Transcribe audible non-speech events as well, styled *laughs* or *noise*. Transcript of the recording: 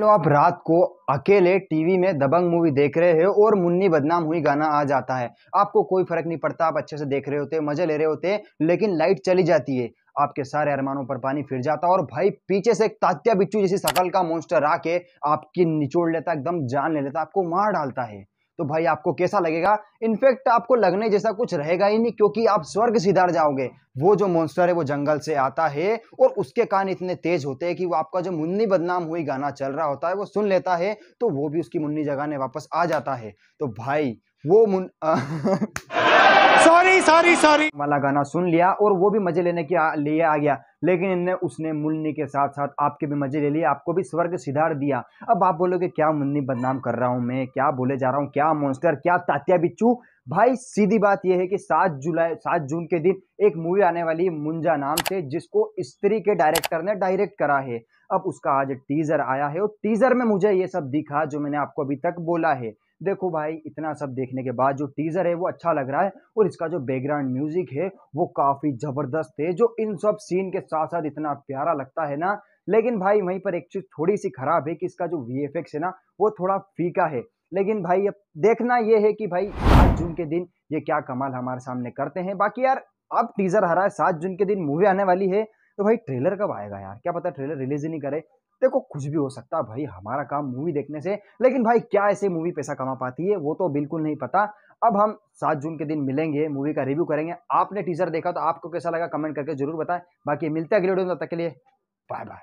लो आप रात को अकेले टीवी में दबंग मूवी देख रहे हो और मुन्नी बदनाम हुई गाना आ जाता है आपको कोई फर्क नहीं पड़ता आप अच्छे से देख रहे होते मजे ले रहे होते लेकिन लाइट चली जाती है आपके सारे अरमानों पर पानी फिर जाता और भाई पीछे से एक तात्या बिच्छू जैसी सकल का मोन्स्टर आके आपकी निचोड़ लेता एकदम जान ले लेता आपको मार डालता है तो भाई आपको कैसा लगेगा इनफेक्ट आपको लगने जैसा कुछ रहेगा ही नहीं क्योंकि आप स्वर्ग सिधार जाओगे वो जो मॉन्स्टर है वो जंगल से आता है और उसके कान इतने तेज होते हैं कि वो आपका जो मुन्नी बदनाम हुई गाना चल रहा होता है वो सुन लेता है तो वो भी उसकी मुन्नी जगाने वापस आ जाता है तो भाई वो मुन *laughs* सॉरी सॉरी सॉरी वाला गाना सुन लिया और वो भी मजे लेने के लिए आ गया लेकिन इनने उसने मुन्नी के साथ साथ आपके भी मजे ले लिए आपको भी स्वर्ग सिधार दिया अब आप बोलोगे क्या मुन्नी बदनाम कर रहा हूँ मैं क्या बोले जा रहा हूँ क्या मोन्स्टर क्या तात्या बिच्छू भाई सीधी बात यह है कि सात जुलाई सात जून के दिन एक मूवी आने वाली है मुंजा नाम से जिसको स्त्री के डायरेक्टर ने डायरेक्ट करा है अब उसका आज टीजर आया है और टीजर में मुझे ये सब दिखा जो मैंने आपको अभी तक बोला है देखो भाई इतना सब देखने के बाद जो टीज़र है वो अच्छा लग रहा है और इसका जो बैकग्राउंड म्यूजिक है वो काफ़ी ज़बरदस्त है जो इन सब सीन के साथ साथ इतना प्यारा लगता है ना लेकिन भाई वहीं पर एक चीज़ थोड़ी सी खराब है कि इसका जो वी है ना वो थोड़ा फीका है लेकिन भाई अब देखना ये है कि भाई सात जून के दिन ये क्या कमाल हमारे सामने करते हैं बाकी यार अब टीजर हरा है सात जून के दिन मूवी आने वाली है तो भाई ट्रेलर कब आएगा यार क्या पता ट्रेलर रिलीज ही नहीं करे देखो कुछ भी हो सकता है भाई हमारा काम मूवी देखने से लेकिन भाई क्या ऐसे मूवी पैसा कमा पाती है वो तो बिल्कुल नहीं पता अब हम सात जून के दिन मिलेंगे मूवी का रिव्यू करेंगे आपने टीजर देखा तो आपको कैसा लगा कमेंट करके जरूर बताएं बाकी मिलते हैं अगले वीडियो तक के लिए बाय बाय